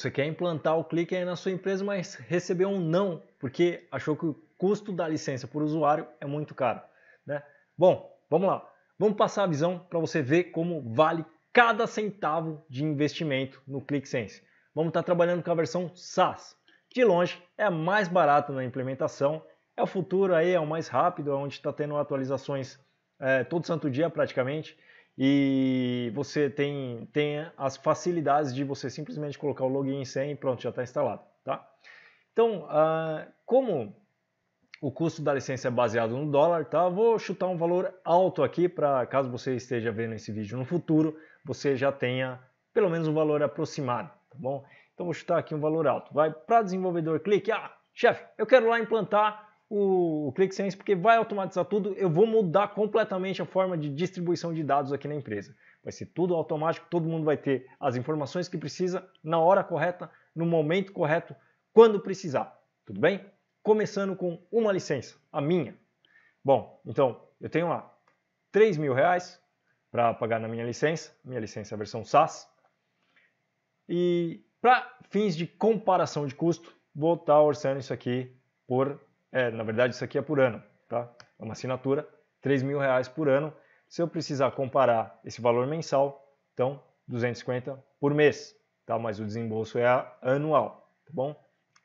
Você quer implantar o clique aí na sua empresa, mas recebeu um não, porque achou que o custo da licença por usuário é muito caro. Né? Bom, vamos lá. Vamos passar a visão para você ver como vale cada centavo de investimento no ClickSense. Vamos estar tá trabalhando com a versão SaaS. De longe, é a mais barata na implementação, é o futuro aí, é o mais rápido, aonde é onde está tendo atualizações é, todo santo dia praticamente e você tem, tem as facilidades de você simplesmente colocar o login e senha e pronto, já está instalado. Tá? Então, uh, como o custo da licença é baseado no dólar, tá? vou chutar um valor alto aqui para caso você esteja vendo esse vídeo no futuro, você já tenha pelo menos um valor aproximado, tá bom? Então vou chutar aqui um valor alto. Vai para desenvolvedor, clique, ah, chefe, eu quero lá implantar o, o ClickSense, porque vai automatizar tudo. Eu vou mudar completamente a forma de distribuição de dados aqui na empresa. Vai ser tudo automático, todo mundo vai ter as informações que precisa na hora correta, no momento correto, quando precisar. Tudo bem? Começando com uma licença, a minha. Bom, então eu tenho lá 3 mil reais para pagar na minha licença, minha licença é versão SaaS. E para fins de comparação de custo, vou estar tá orçando isso aqui por é, na verdade, isso aqui é por ano, tá? É uma assinatura, 3 mil reais por ano. Se eu precisar comparar esse valor mensal, então 250 por mês, tá? Mas o desembolso é anual, tá bom?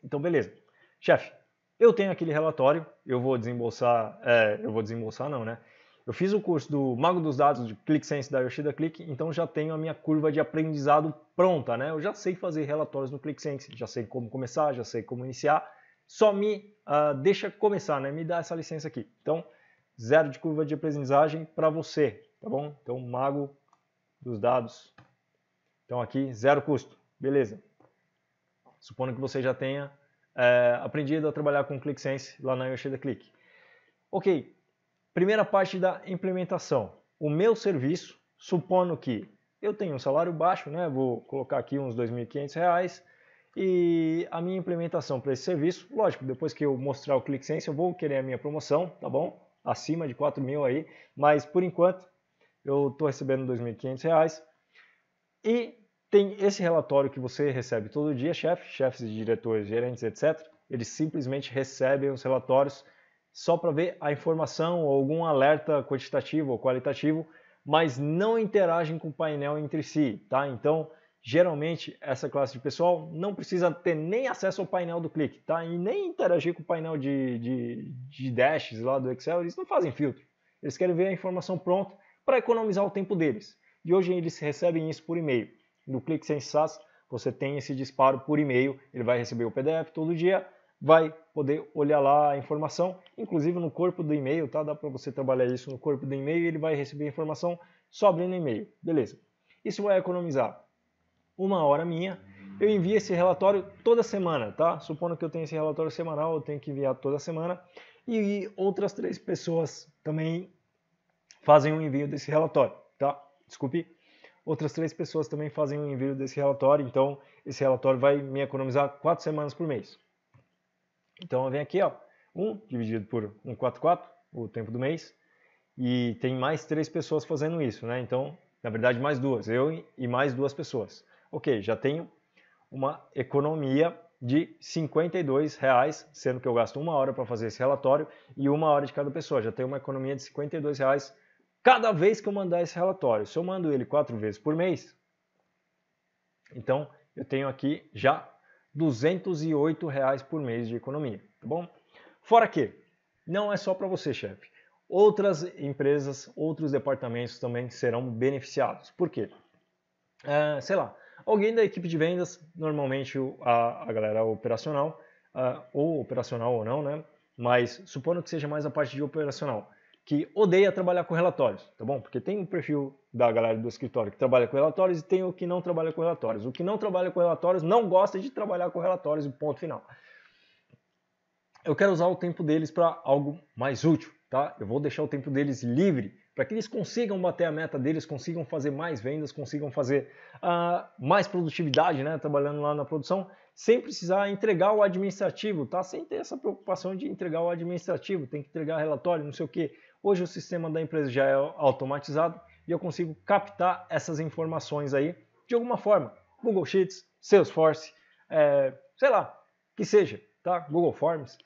Então, beleza. Chefe, eu tenho aquele relatório, eu vou desembolsar, é, eu vou desembolsar não, né? Eu fiz o curso do Mago dos Dados de ClickSense da Yoshida Click, então já tenho a minha curva de aprendizado pronta, né? Eu já sei fazer relatórios no ClickSense, já sei como começar, já sei como iniciar, só me uh, deixa começar, né? Me dá essa licença aqui. Então, zero de curva de aprendizagem para você, tá bom? Então, mago dos dados. Então, aqui, zero custo. Beleza. Supondo que você já tenha é, aprendido a trabalhar com ClickSense lá na Yoshida Click. Ok, primeira parte da implementação. O meu serviço, supondo que eu tenho um salário baixo, né? Vou colocar aqui uns R$ 2.500, e a minha implementação para esse serviço, lógico, depois que eu mostrar o ClickSense, eu vou querer a minha promoção, tá bom? Acima de 4 mil aí, mas por enquanto eu estou recebendo R$ 2.500. E tem esse relatório que você recebe todo dia, chefe, chefes, diretores, gerentes, etc. Eles simplesmente recebem os relatórios só para ver a informação ou algum alerta quantitativo ou qualitativo, mas não interagem com o painel entre si, tá? Então, Geralmente, essa classe de pessoal não precisa ter nem acesso ao painel do clique, tá? E nem interagir com o painel de, de, de dashes lá do Excel, eles não fazem filtro. Eles querem ver a informação pronta para economizar o tempo deles. E hoje eles recebem isso por e-mail. No clique sem SAS, você tem esse disparo por e-mail, ele vai receber o PDF todo dia, vai poder olhar lá a informação, inclusive no corpo do e-mail, tá? Dá para você trabalhar isso no corpo do e-mail e ele vai receber a informação só abrindo e-mail. Beleza. Isso vai economizar uma hora minha. Eu envio esse relatório toda semana, tá? Supondo que eu tenho esse relatório semanal, eu tenho que enviar toda semana. E outras três pessoas também fazem o um envio desse relatório, tá? Desculpe. Outras três pessoas também fazem o um envio desse relatório, então esse relatório vai me economizar quatro semanas por mês. Então eu venho aqui, ó, um dividido por 144, o tempo do mês, e tem mais três pessoas fazendo isso, né? Então, na verdade, mais duas, eu e mais duas pessoas ok, já tenho uma economia de R$ reais, sendo que eu gasto uma hora para fazer esse relatório e uma hora de cada pessoa. Já tenho uma economia de R$ reais cada vez que eu mandar esse relatório. Se eu mando ele quatro vezes por mês, então eu tenho aqui já R$ reais por mês de economia, tá bom? Fora que não é só para você, chefe. Outras empresas, outros departamentos também serão beneficiados. Por quê? É, sei lá, Alguém da equipe de vendas, normalmente a, a galera operacional, uh, ou operacional ou não, né? Mas supondo que seja mais a parte de operacional, que odeia trabalhar com relatórios, tá bom? Porque tem um perfil da galera do escritório que trabalha com relatórios e tem o que não trabalha com relatórios. O que não trabalha com relatórios não gosta de trabalhar com relatórios ponto final. Eu quero usar o tempo deles para algo mais útil, tá? Eu vou deixar o tempo deles livre para que eles consigam bater a meta deles, consigam fazer mais vendas, consigam fazer uh, mais produtividade, né, trabalhando lá na produção, sem precisar entregar o administrativo, tá? Sem ter essa preocupação de entregar o administrativo, tem que entregar relatório, não sei o quê. Hoje o sistema da empresa já é automatizado e eu consigo captar essas informações aí de alguma forma. Google Sheets, Salesforce, é, sei lá, que seja, tá? Google Forms.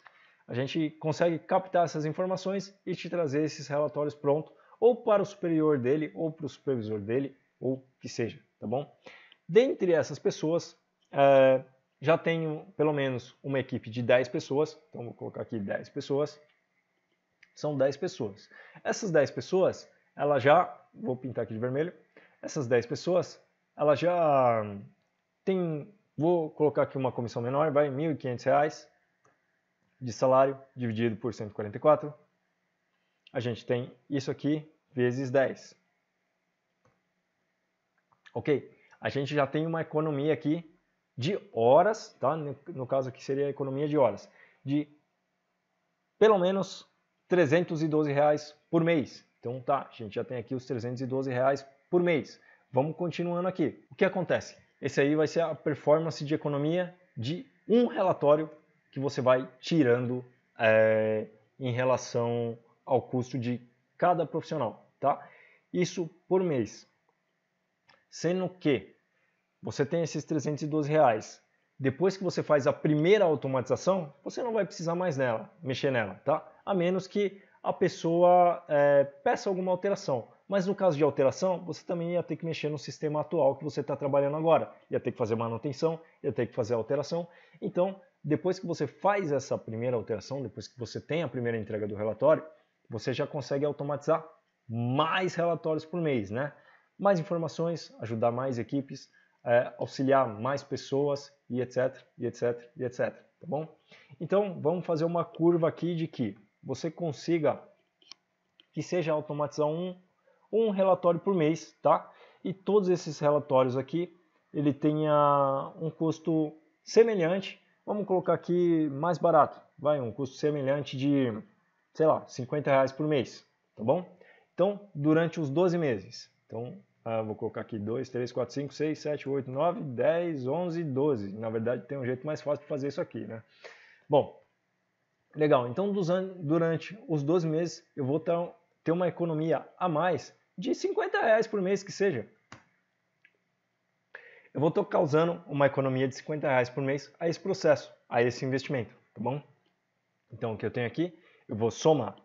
A gente consegue captar essas informações e te trazer esses relatórios pronto ou para o superior dele, ou para o supervisor dele, ou que seja, tá bom? Dentre essas pessoas, é, já tenho pelo menos uma equipe de 10 pessoas, então vou colocar aqui 10 pessoas, são 10 pessoas. Essas 10 pessoas, ela já, vou pintar aqui de vermelho, essas 10 pessoas, ela já tem, vou colocar aqui uma comissão menor, vai R$ 1.500 de salário dividido por 144, a gente tem isso aqui vezes 10. Ok? A gente já tem uma economia aqui de horas, tá? no, caso aqui seria a economia de horas, de pelo menos 312 reais por mês. Então tá, a gente já tem aqui os 312 reais por mês. Vamos continuando aqui. O que acontece? Esse aí vai ser a performance de economia de um relatório que você vai tirando é, em relação ao custo de cada profissional, tá? Isso por mês. Sendo que você tem esses 312 reais. Depois que você faz a primeira automatização, você não vai precisar mais nela, mexer nela, tá? A menos que a pessoa é, peça alguma alteração. Mas no caso de alteração, você também ia ter que mexer no sistema atual que você está trabalhando agora. Ia ter que fazer manutenção, ia ter que fazer alteração. Então, depois que você faz essa primeira alteração, depois que você tem a primeira entrega do relatório, você já consegue automatizar mais relatórios por mês, né? Mais informações, ajudar mais equipes, é, auxiliar mais pessoas e etc, e etc, e etc, tá bom? Então, vamos fazer uma curva aqui de que você consiga que seja automatizar um, um relatório por mês, tá? E todos esses relatórios aqui, ele tenha um custo semelhante, vamos colocar aqui mais barato, vai, um custo semelhante de sei lá, 50 reais por mês, tá bom? Então, durante os 12 meses. Então, ah, vou colocar aqui 2, 3, 4, 5, 6, 7, 8, 9, 10, 11, 12. Na verdade, tem um jeito mais fácil de fazer isso aqui, né? Bom, legal. Então, durante os 12 meses, eu vou ter uma economia a mais de 50 reais por mês que seja. Eu vou estar causando uma economia de 50 reais por mês a esse processo, a esse investimento, tá bom? Então, o que eu tenho aqui eu vou somar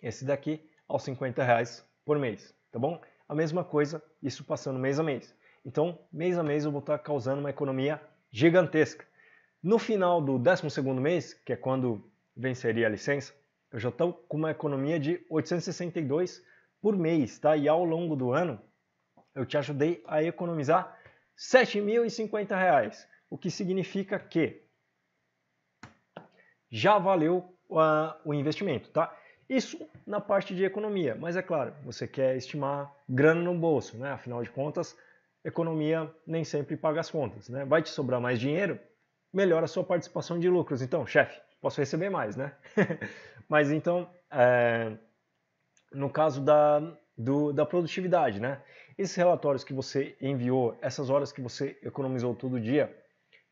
esse daqui aos 50 reais por mês, tá bom? A mesma coisa, isso passando mês a mês. Então, mês a mês eu vou estar causando uma economia gigantesca. No final do 12 mês, que é quando venceria a licença, eu já estou com uma economia de 862 por mês, tá? E ao longo do ano, eu te ajudei a economizar 7.050 reais, o que significa que já valeu a, o investimento, tá? Isso na parte de economia, mas é claro, você quer estimar grana no bolso, né? Afinal de contas, economia nem sempre paga as contas, né? Vai te sobrar mais dinheiro, melhora a sua participação de lucros. Então, chefe, posso receber mais, né? mas então, é, no caso da, do, da produtividade, né? Esses relatórios que você enviou, essas horas que você economizou todo dia,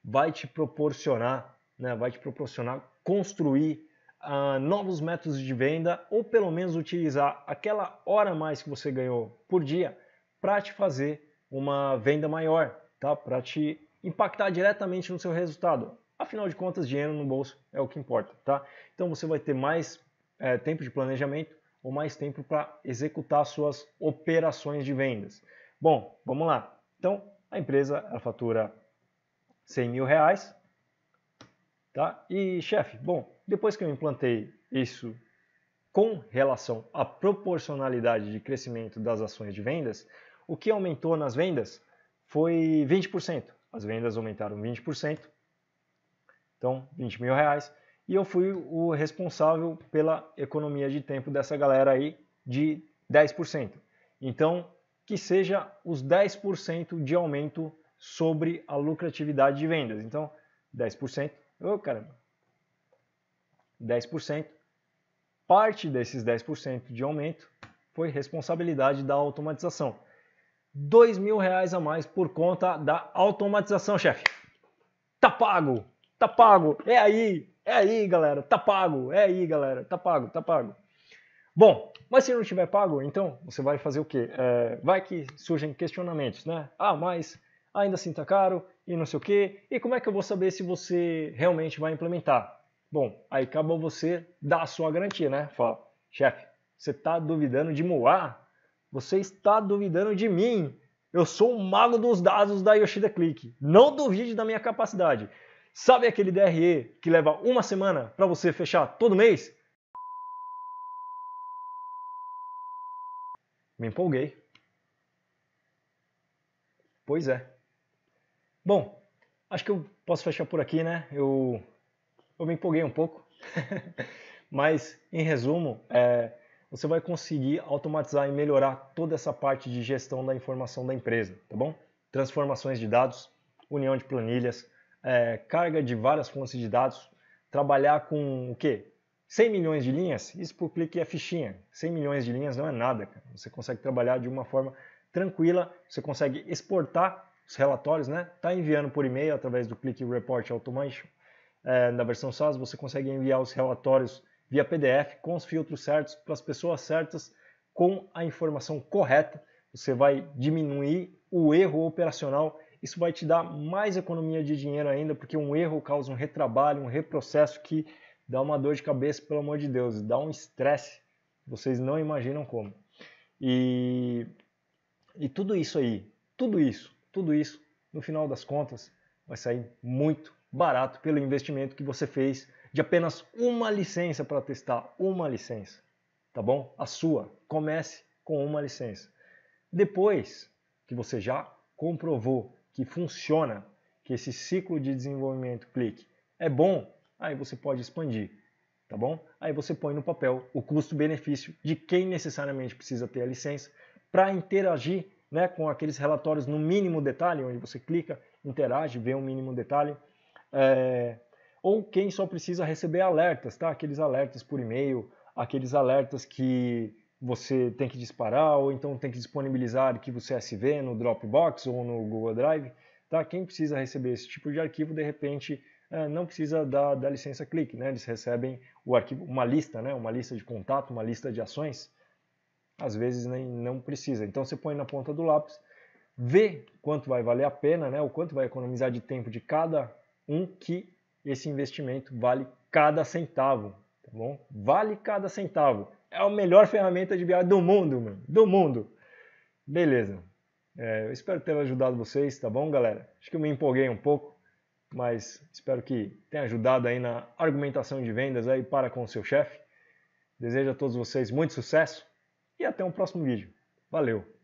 vai te proporcionar, né? Vai te proporcionar construir uh, novos métodos de venda ou pelo menos utilizar aquela hora a mais que você ganhou por dia para te fazer uma venda maior, tá? Para te impactar diretamente no seu resultado. Afinal de contas, dinheiro no bolso é o que importa, tá? Então você vai ter mais é, tempo de planejamento ou mais tempo para executar suas operações de vendas. Bom, vamos lá. Então a empresa ela fatura 100 mil reais, tá? E chefe, bom, depois que eu implantei isso com relação à proporcionalidade de crescimento das ações de vendas, o que aumentou nas vendas foi 20%. As vendas aumentaram 20%, então 20 mil reais. E eu fui o responsável pela economia de tempo dessa galera aí de 10%. Então, que seja os 10% de aumento sobre a lucratividade de vendas. Então, 10%, ô oh, caramba, 10%. Parte desses 10% de aumento foi responsabilidade da automatização. R$ reais a mais por conta da automatização, chefe. Tá pago! Tá pago! É aí! É aí, galera! Tá pago! É aí, galera! Tá pago! Tá pago! Bom, mas se não tiver pago, então você vai fazer o quê? É, vai que surgem questionamentos, né? Ah, mas ainda assim tá caro e não sei o quê. E como é que eu vou saber se você realmente vai implementar? Bom, aí acaba você dar a sua garantia, né? Fala, chefe, você está duvidando de Moá? Você está duvidando de mim? Eu sou o mago dos dados da Yoshida Click. Não duvide da minha capacidade. Sabe aquele DRE que leva uma semana para você fechar todo mês? Me empolguei. Pois é. Bom, acho que eu posso fechar por aqui, né? Eu eu me empolguei um pouco. Mas, em resumo, é, você vai conseguir automatizar e melhorar toda essa parte de gestão da informação da empresa, tá bom? Transformações de dados, união de planilhas, é, carga de várias fontes de dados, trabalhar com o quê? 100 milhões de linhas? Isso por clique é fichinha. 100 milhões de linhas não é nada, cara. Você consegue trabalhar de uma forma tranquila, você consegue exportar os relatórios, né? Tá enviando por e-mail através do clique Report Automation é, na versão SaaS, você consegue enviar os relatórios via PDF com os filtros certos para as pessoas certas com a informação correta. Você vai diminuir o erro operacional. Isso vai te dar mais economia de dinheiro ainda, porque um erro causa um retrabalho, um reprocesso que dá uma dor de cabeça, pelo amor de Deus, dá um estresse. Vocês não imaginam como. E, e tudo isso aí, tudo isso, tudo isso, no final das contas, vai sair muito barato pelo investimento que você fez de apenas uma licença para testar, uma licença, tá bom? A sua. Comece com uma licença. Depois que você já comprovou que funciona, que esse ciclo de desenvolvimento clique é bom, aí você pode expandir, tá bom? Aí você põe no papel o custo-benefício de quem necessariamente precisa ter a licença para interagir né, com aqueles relatórios no mínimo detalhe, onde você clica, interage, vê o um mínimo detalhe é, ou quem só precisa receber alertas, tá? Aqueles alertas por e-mail, aqueles alertas que você tem que disparar ou então tem que disponibilizar arquivo CSV é no Dropbox ou no Google Drive, tá? Quem precisa receber esse tipo de arquivo, de repente, é, não precisa da, da licença clique, né? Eles recebem o arquivo, uma lista, né? Uma lista de contato, uma lista de ações. Às vezes nem não precisa. Então você põe na ponta do lápis, vê quanto vai valer a pena, né? O quanto vai economizar de tempo de cada um que esse investimento vale cada centavo, tá bom? Vale cada centavo. É a melhor ferramenta de BI do mundo, mano, do mundo. Beleza. É, eu espero ter ajudado vocês, tá bom, galera? Acho que eu me empolguei um pouco, mas espero que tenha ajudado aí na argumentação de vendas aí para com o seu chefe. Desejo a todos vocês muito sucesso e até um próximo vídeo. Valeu!